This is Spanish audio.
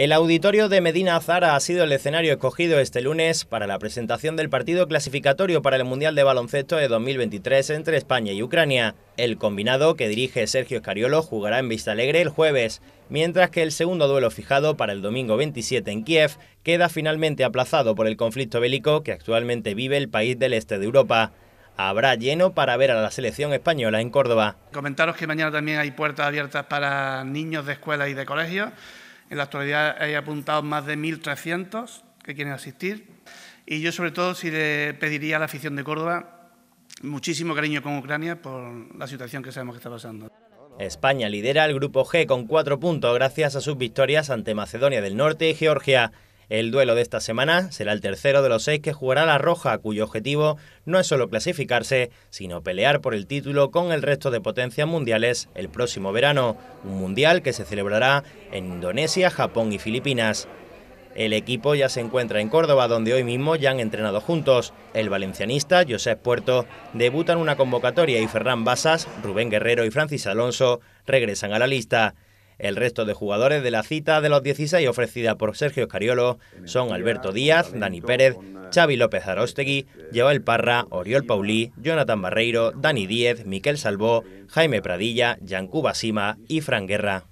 El auditorio de Medina Azara ha sido el escenario escogido este lunes para la presentación del partido clasificatorio para el Mundial de Baloncesto de 2023 entre España y Ucrania. El combinado que dirige Sergio Escariolo jugará en Vista Alegre el jueves, mientras que el segundo duelo fijado para el domingo 27 en Kiev queda finalmente aplazado por el conflicto bélico que actualmente vive el país del este de Europa habrá lleno para ver a la selección española en Córdoba. Comentaros que mañana también hay puertas abiertas para niños de escuela y de colegios en la actualidad hay apuntados más de 1.300 que quieren asistir. Y yo, sobre todo, si le pediría a la afición de Córdoba muchísimo cariño con Ucrania por la situación que sabemos que está pasando. España lidera el Grupo G con cuatro puntos gracias a sus victorias ante Macedonia del Norte y Georgia. El duelo de esta semana será el tercero de los seis que jugará la Roja, cuyo objetivo no es solo clasificarse, sino pelear por el título con el resto de potencias mundiales el próximo verano, un mundial que se celebrará en Indonesia, Japón y Filipinas. El equipo ya se encuentra en Córdoba, donde hoy mismo ya han entrenado juntos. El valencianista Josep Puerto debuta en una convocatoria y Ferran Basas, Rubén Guerrero y Francis Alonso regresan a la lista. El resto de jugadores de la cita de los 16 ofrecida por Sergio Cariolo son Alberto Díaz, Dani Pérez, Xavi López Arostegui, El Parra, Oriol Paulí, Jonathan Barreiro, Dani Díez, Miquel Salvó, Jaime Pradilla, Yancuba Sima y Fran Guerra.